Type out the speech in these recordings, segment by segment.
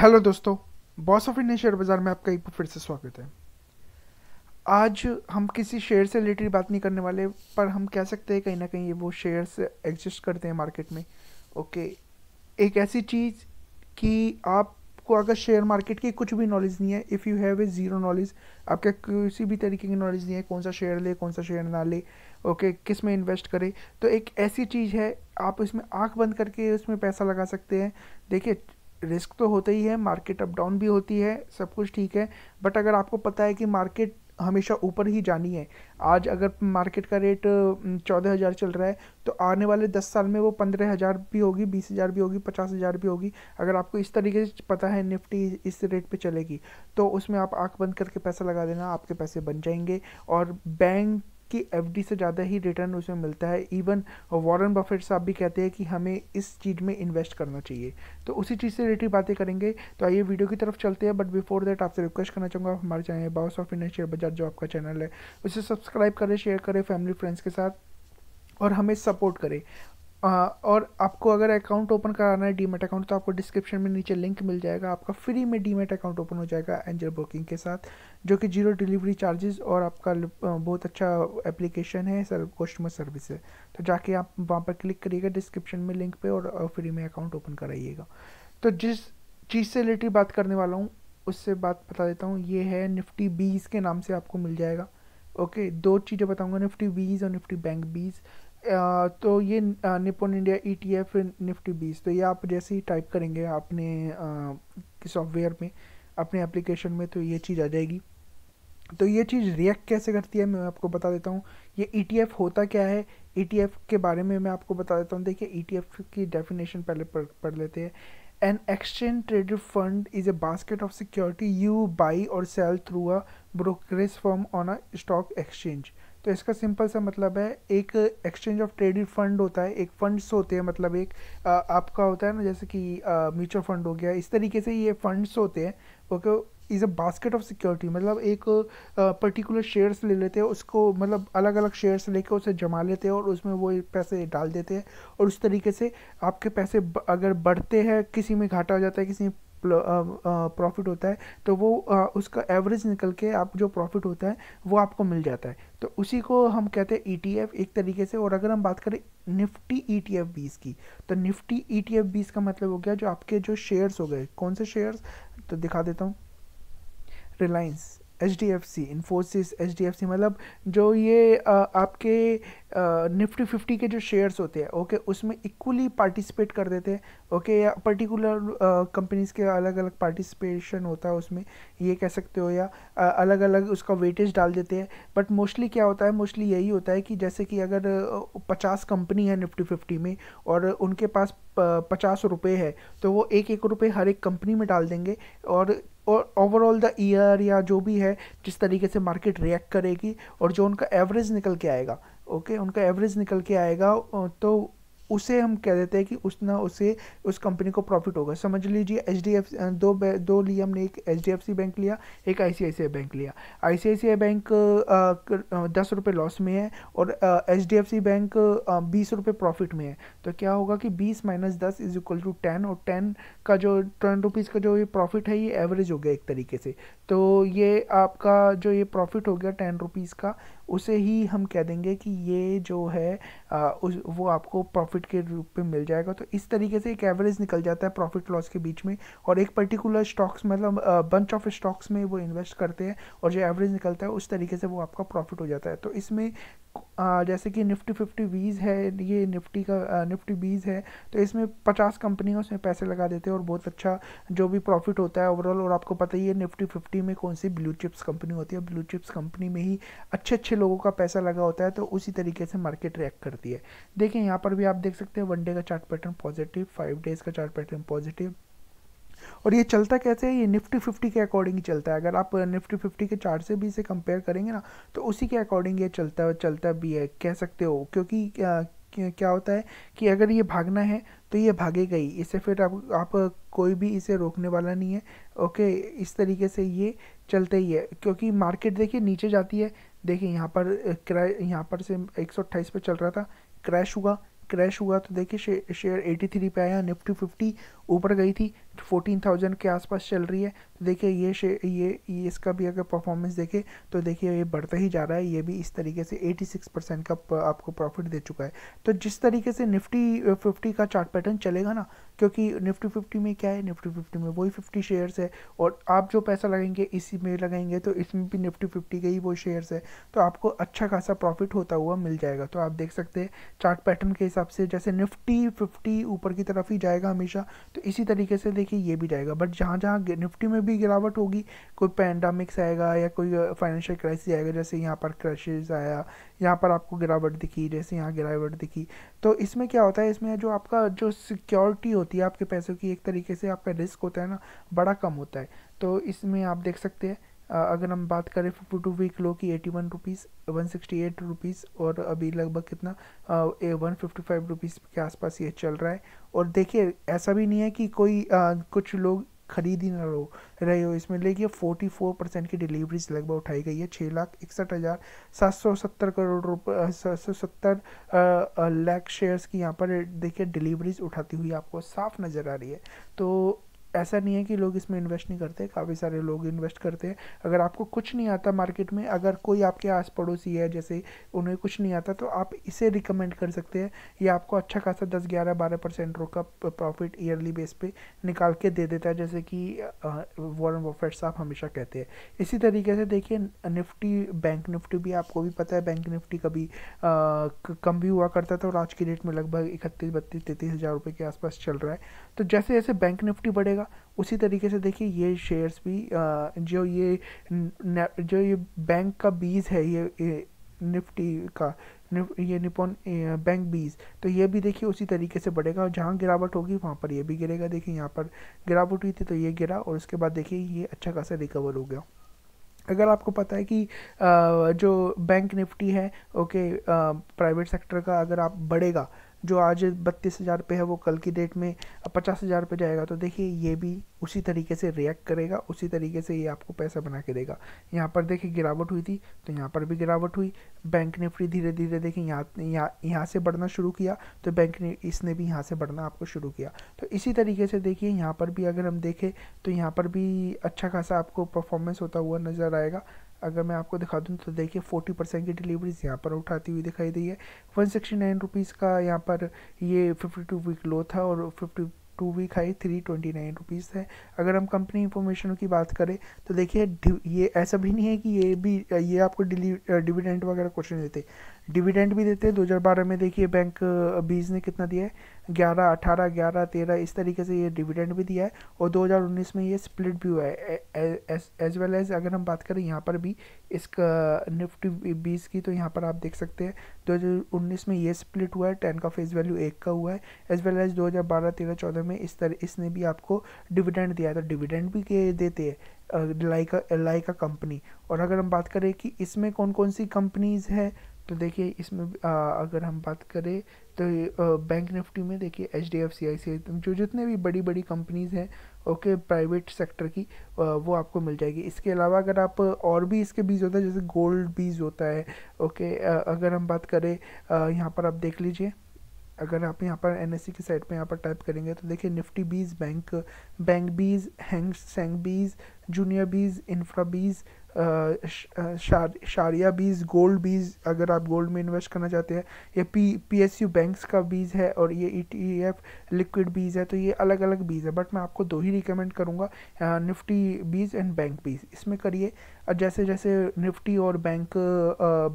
Hello दोस्तों boss of Indian share बाज़ार में आपका एक बार फिर से स्वागत है आज हम किसी शेयर से रिलेटेड बात नहीं करने वाले पर हम कह सकते हैं कहीं ना कहीं ये वो शेयर्स एग्जिस्ट करते हैं मार्केट में ओके एक ऐसी चीज़ कि आपको अगर शेयर मार्केट की कुछ भी नॉलेज नहीं है if you have a zero knowledge आपके किसी भी तरीके की नॉलेज नहीं है कौन सा शेयर ले कौन सा शेयर ना ले ओके किस में इन्वेस्ट करें तो एक ऐसी चीज़ है आप इसमें आँख बंद करके उसमें पैसा लगा सकते हैं देखिए रिस्क तो होता ही है मार्केट अप डाउन भी होती है सब कुछ ठीक है बट अगर आपको पता है कि मार्केट हमेशा ऊपर ही जानी है आज अगर मार्केट का रेट चौदह हज़ार चल रहा है तो आने वाले दस साल में वो पंद्रह हज़ार भी होगी बीस हज़ार भी होगी पचास हज़ार भी होगी अगर आपको इस तरीके से पता है निफ्टी इस रेट पे चलेगी तो उसमें आप आंख बंद करके पैसा लगा देना आपके पैसे बन जाएंगे और बैंक कि एफ से ज़्यादा ही रिटर्न उसमें मिलता है इवन वॉरेन बफेट साहब भी कहते हैं कि हमें इस चीज़ में इन्वेस्ट करना चाहिए तो उसी चीज़ से रिलेटेड बातें करेंगे तो आइए वीडियो की तरफ चलते हैं बट बिफोर दैट आपसे रिक्वेस्ट करना चाहूँगा हमारे channel boss of India share bazaar जो आपका चैनल है उसे सब्सक्राइब करें शेयर करें फैमिली फ्रेंड्स के साथ और हमें सपोर्ट करें आ, और आपको अगर अकाउंट ओपन कराना है डीमेट अकाउंट तो आपको डिस्क्रिप्शन में नीचे लिंक मिल जाएगा आपका फ्री में डीमेट अकाउंट ओपन हो जाएगा एंजल ब्रोकिंग के साथ जो कि जीरो डिलीवरी चार्जेस और आपका बहुत अच्छा एप्लीकेशन है सर कस्टमर सर्विस है तो जाके आप वहाँ पर क्लिक करिएगा डिस्क्रिप्शन में लिंक पे और फ्री में अकाउंट ओपन कराइएगा तो जिस चीज़ से रिलेटेड बात करने वाला हूँ उससे बात बता देता हूँ ये है निफ्टी बीज के नाम से आपको मिल जाएगा ओके दो चीज़ें बताऊँगा निफ्टी बीज और निफ्टी बैंक बीज़ तो ये Nippon India E T F Nifty BeES तो ये आप जैसे ही टाइप करेंगे आपने सॉफ्टवेयर में अपने एप्लीकेशन में तो ये चीज़ आ जाएगी तो ये चीज़ रिएक्ट कैसे करती है मैं आपको बता देता हूँ ये ई टी एफ होता क्या है ई टी एफ के बारे में मैं आपको बता देता हूँ देखिए ई टी एफ की डेफिनेशन पहले पढ़ पढ़ लेते हैं an exchange traded fund is a basket of security you buy और sell through a brokerage form on a stock exchange तो इसका सिंपल सा मतलब है एक एक्सचेंज ऑफ ट्रेडिड फंड होता है एक फंड्स होते हैं मतलब एक आ, आपका होता है ना जैसे कि म्यूचुअल फंड हो गया इस तरीके से ये फंड्स होते हैं okay is a basket of security मतलब एक पर्टिकुलर शेयर्स ले लेते हैं उसको मतलब अलग अलग शेयर्स लेके उसे जमा लेते हैं और उसमें वो पैसे डाल देते हैं और उस तरीके से आपके पैसे अगर बढ़ते हैं किसी में घाटा हो जाता है किसी में प्रॉफिट होता है तो वो उसका एवरेज निकल के आप जो प्रॉफिट होता है वो आपको मिल जाता है तो उसी को हम कहते हैं ईटीएफ e एक तरीके से और अगर हम बात करें निफ्टी ई टी एफ बीस की तो निफ्टी ई टी एफ बीस का मतलब हो गया जो आपके जो शेयर्स हो गए कौन से शेयर्स तो दिखा देता हूँ Reliance H D F C Infosys H D F C मतलब जो ये आ, आपके निफ्टी फिफ्टी के जो शेयर्स होते हैं ओके उसमें इक्वली पार्टिसिपेट कर देते हैं ओके या पर्टिकुलर कंपनीज़ के अलग अलग पार्टिसिपेशन होता है उसमें ये कह सकते हो या आ, अलग अलग उसका वेटेज डाल देते हैं बट मोस्टली क्या होता है मोस्टली यही होता है कि जैसे कि अगर पचास कंपनी है निफ्टी फिफ्टी में और उनके पास पचास रुपये है तो वो एक एक रुपये हर एक कंपनी में डाल देंगे और और ओवरऑल द ईयर या जो भी है जिस तरीके से मार्केट रिएक्ट करेगी और जो उनका एवरेज निकल के आएगा ओके okay? उनका एवरेज निकल के आएगा तो उसे हम कह देते हैं कि ना उसे उस कंपनी को प्रॉफिट होगा समझ लीजिए एच डी एफ दो दो लिए हमने एक H D F C bank लिया एक आई सी आई सी आई बैंक लिया आई सी आई सी आई बैंक दस रुपये लॉस में है और H D F C bank बीस रुपये प्रॉफिट में है तो क्या होगा कि बीस माइनस दस इज इक्वल टू टेन और टेन का जो टेन रुपीज़ का जो ये प्रॉफिट है ये एवरेज हो गया एक तरीके से तो ये आपका जो ये प्रॉफिट हो गया टेन रुपीज़ का उसे ही हम कह देंगे कि ये जो है आ, उस वो आपको प्रॉफिट के रूप में मिल जाएगा तो इस तरीके से एक एवरेज निकल जाता है प्रॉफिट लॉस के बीच में और एक पर्टिकुलर स्टॉक्स मतलब बंच ऑफ स्टॉक्स में वो इन्वेस्ट करते हैं और जो एवरेज निकलता है उस तरीके से वो आपका प्रॉफिट हो जाता है तो इसमें जैसे कि निफ्टी फिफ्टी बीज है ये निफ्टी का निफ्टी बीज है तो इसमें पचास कंपनियाँ उसमें पैसे लगा देते हैं और बहुत अच्छा जो भी प्रॉफिट होता है ओवरऑल और आपको पता ही है निफ्टी फिफ्टी में कौन सी ब्लू चिप्स कंपनी होती है ब्लू चिप्स कंपनी में ही अच्छे अच्छे लोगों का पैसा लगा होता है तो उसी तरीके से मार्केट रिएक्ट करती है देखिए यहाँ पर भी आप देख सकते हैं वन डे का chart pattern positive five days का चार्ट पैटर्न पॉजिटिव और ये चलता कैसे है ये निफ्टी फिफ्टी के अकॉर्डिंग ही चलता है अगर आप निफ्टी फिफ्टी के चार्ट से भी इसे कंपेयर करेंगे ना तो उसी के अकॉर्डिंग ये चलता चलता भी है कह सकते हो क्योंकि क्या होता है कि अगर ये भागना है तो ये भागेगा ही इसे फिर आप आप कोई भी इसे रोकने वाला नहीं है ओके इस तरीके से ये चलते ही है क्योंकि मार्केट देखिए नीचे जाती है देखिए यहाँ पर क्रैश यहाँ पर से एक पे चल रहा था क्रैश हुआ क्रैश हुआ तो देखिए शे, शेयर 83 पे आया निफ्टी फिफ्टी ऊपर गई थी फोर्टीन तो थाउजेंड के आसपास चल रही है तो देखिए ये ये ये इसका भी अगर परफॉर्मेंस देखे तो देखिए ये बढ़ता ही जा रहा है ये भी इस तरीके से एटी सिक्स परसेंट का आपको प्रॉफिट दे चुका है तो जिस तरीके से निफ्टी फिफ्टी का चार्ट पैटर्न चलेगा ना क्योंकि निफ्टी फिफ्टी में क्या है निफ्टी फिफ्टी में वही फिफ्टी शेयर्स है और आप जो पैसा लगेंगे इसी में लगेंगे तो इसमें भी निफ्टी फिफ्टी के ही वो शेयर्स है तो आपको अच्छा खासा प्रॉफिट होता हुआ मिल जाएगा तो आप देख सकते हैं चार्ट पैटर्न के हिसाब से जैसे निफ्टी फिफ्टी ऊपर की तरफ ही जाएगा हमेशा तो तो इसी तरीके से देखिए ये भी जाएगा बट जहाँ जहाँ निफ्टी में भी गिरावट होगी कोई पैंडामिक्स आएगा या कोई फाइनेंशियल क्राइसिस आएगा जैसे यहाँ पर क्रैशेज आया यहाँ पर आपको गिरावट दिखी जैसे यहाँ गिरावट दिखी तो इसमें क्या होता है इसमें जो आपका जो सिक्योरिटी होती है आपके पैसों की एक तरीके से आपका रिस्क होता है ना बड़ा कम होता है तो इसमें आप देख सकते हैं अगर हम बात करें फिफ्टी टू वीक लो की eighty one rupees one sixty eight rupees और अभी लगभग कितना वन फिफ्टी फाइव रुपीज़ के आसपास ये चल रहा है और देखिए ऐसा भी नहीं है कि कोई आ, कुछ लोग खरीद ही ना लो रहे हो इसमें लेकिन फोर्टी फोर परसेंट की डिलीवरीज लगभग उठाई गई है छः लाख इकसठ हज़ार सात सौ सत्तर करोड़ रुपये सात सौ सत्तर लैख शेयर्स की यहाँ पर देखिए डिलीवरीज उठाती हुई आपको साफ नज़र आ रही है तो ऐसा नहीं है कि लोग इसमें इन्वेस्ट नहीं करते काफ़ी सारे लोग इन्वेस्ट करते हैं अगर आपको कुछ नहीं आता मार्केट में अगर कोई आपके आस पड़ोसी है जैसे उन्हें कुछ नहीं आता तो आप इसे रिकमेंड कर सकते हैं ये आपको अच्छा खासा दस ग्यारह बारह परसेंट का प्रॉफिट ईयरली बेस पे निकाल के दे देता है जैसे कि वॉरन वॉफेट साहब हमेशा कहते हैं इसी तरीके से देखिए निफ्टी बैंक निफ्टी भी आपको भी पता है बैंक निफ्टी कभी कम भी हुआ करता था और आज की डेट में लगभग इकतीस बत्तीस तैंतीस हज़ार रुपये के आसपास चल रहा है तो जैसे जैसे बैंक निफ्टी बढ़ेगा उसी तरीके से देखिए ये शेयर्स भी जो ये जो ये बैंक का बीज है ये, निफ्टी का ये निपोन बैंक बीज तो ये भी देखिए उसी तरीके से बढ़ेगा और जहाँ गिरावट होगी वहाँ पर ये भी गिरेगा देखिए यहाँ पर गिरावट हुई थी तो ये गिरा और उसके बाद देखिए ये अच्छा खासा रिकवर हो गया अगर आपको पता है कि जो बैंक निफ्टी है ओके प्राइवेट सेक्टर का अगर आप बढ़ेगा जो आज बत्तीस हज़ार पे है वो कल की डेट में पचास हज़ार पे जाएगा तो देखिए ये भी उसी तरीके से रिएक्ट करेगा उसी तरीके से ये आपको पैसा बना के देगा यहाँ पर देखिए गिरावट हुई थी तो यहाँ पर भी गिरावट हुई बैंक निफ्टी धीरे धीरे देखिए यहाँ यहाँ यहाँ से बढ़ना शुरू किया तो बैंक ने इसने भी यहाँ से बढ़ना आपको शुरू किया तो इसी तरीके से देखिए यहाँ पर भी अगर हम देखें तो यहाँ पर भी अच्छा खासा आपको परफॉर्मेंस होता हुआ नज़र आएगा अगर मैं आपको दिखा दूँ तो देखिए फोर्टी परसेंट की डिलीवरीज यहाँ पर उठाती हुई दिखाई दी है वन सिक्सटी नाइन रुपीज़ का यहाँ पर ये फिफ्टी टू वीक लो था और fifty two week high three twenty nine rupees है अगर हम कंपनी इन्फॉर्मेशन की बात करें तो देखिए ये ऐसा भी नहीं है कि ये भी ये आपको डिली डिविडेंट वगैरह कुछ नहीं देते डिविडेंड भी देते हैं 2012 में देखिए बैंक बीज ने कितना दिया है ग्यारह अठारह ग्यारह तेरह इस तरीके से ये डिविडेंड भी दिया है और 2019 में ये स्प्लिट भी हुआ है एज वेल एज अगर हम बात करें यहाँ पर भी इसका निफ्टी बीज की तो यहाँ पर आप देख सकते हैं 2019 में ये स्प्लिट हुआ है टेन का फेस वैल्यू एक का हुआ है एज वेल एज 2012 13 14 में इस तरह इसने भी आपको डिविडेंड दिया था तो डिविडेंड भी देते हैं लाइका लाइका कंपनी और अगर हम बात करें कि इसमें कौन कौन सी कंपनीज़ है तो देखिए इसमें आ, अगर हम बात करें तो बैंक निफ्टी में देखिए H D F C I C जो जितने भी बड़ी बड़ी कंपनीज़ हैं ओके प्राइवेट सेक्टर की आ, वो आपको मिल जाएगी इसके अलावा अगर आप और भी इसके बीज होता है जैसे गोल्ड बीज होता है ओके आ, अगर हम बात करें यहाँ पर आप देख लीजिए अगर आप यहाँ पर एन की साइड पे यहाँ पर टाइप करेंगे तो देखिए Nifty BeES bank bank BeES Hang Seng BeES junior बीज इंफ्रा बीज शार, शारिया बीज गोल्ड बीज अगर आप गोल्ड में इन्वेस्ट करना चाहते हैं ये P P S U banks का बीज है और ये ई टी एफ लिक्विड बीज है तो ये अलग अलग बीज है बट मैं आपको दो ही रिकमेंड करूँगा Nifty BeES and bank BeES इसमें करिए जैसे जैसे निफ्टी और बैंक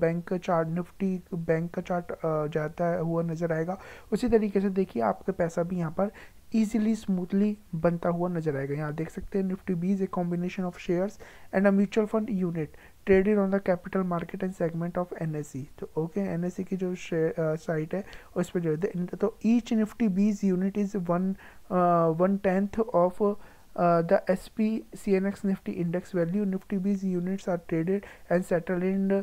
बैंक का चार्ट निफ्टी बैंक का चार्ट जाता हुआ नज़र आएगा उसी तरीके से देखिए आपका पैसा भी यहाँ पर ईजिली स्मूथली बनता हुआ नजर आएगा यहाँ देख सकते हैं Nifty BeES a combination of shares and a mutual fund unit traded on the capital market and segment of an तो ओके एन की जो साइट uh, है उस पर जो है तो each Nifty BeES unit is one one tenth of the S P C N X Nifty index value Nifty BeES units are traded and settle in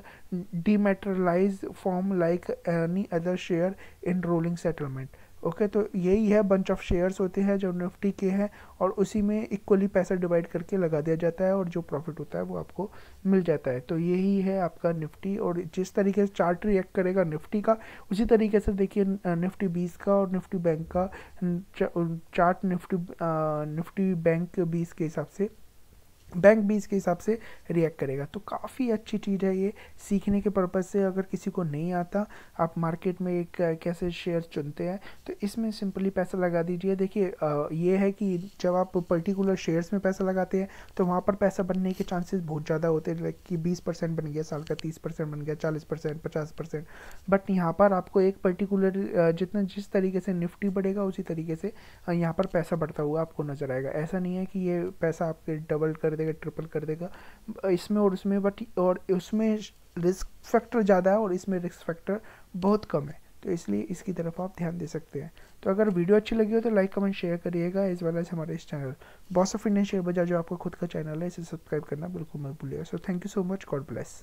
dematerialise form like any other share in rolling settlement okay तो यही है bunch of shares होते हैं जो Nifty के हैं और उसी में इक्वली पैसा डिवाइड करके लगा दिया जाता है और जो प्रॉफिट होता है वो आपको मिल जाता है तो यही है आपका निफ्टी और जिस तरीके से चार्ट रिएक्ट करेगा निफ्टी का उसी तरीके से देखिए निफ्टी बीस का और निफ्टी बैंक का chart Nifty Nifty bank BeES के हिसाब से बैंक भी इसके हिसाब से रिएक्ट करेगा तो काफ़ी अच्छी चीज़ है ये सीखने के पर्पज़ से अगर किसी को नहीं आता आप मार्केट में एक कैसे शेयर चुनते हैं तो इसमें सिंपली पैसा लगा दीजिए देखिए ये है कि जब आप पर्टिकुलर शेयर्स में पैसा लगाते हैं तो वहाँ पर पैसा बनने के चांसेस बहुत ज़्यादा होते हैं लाइक कि बीस परसेंट बन गया साल का तीस परसेंट बन गया चालीस परसेंट पचास परसेंट बट यहाँ पर आपको एक पर्टिकुलर जितना जिस तरीके से निफ्टी बढ़ेगा उसी तरीके से यहाँ पर पैसा बढ़ता हुआ आपको नज़र आएगा ऐसा नहीं है कि ये पैसा आपके डबल कर देगा ट्रिपल कर देगा इसमें और उसमें बट और उसमें रिस्क फैक्टर ज़्यादा है और इसमें रिस्क फैक्टर बहुत कम है तो इसलिए इसकी तरफ आप ध्यान दे सकते हैं तो अगर वीडियो अच्छी लगी हो तो लाइक कमेंट शेयर करिएगा एज वेल एज हमारे इस चैनल boss of Indian share bazaar जो आपका खुद का चैनल है इसे सब्सक्राइब करना बिल्कुल मत भूलिएगा so thank you so much God bless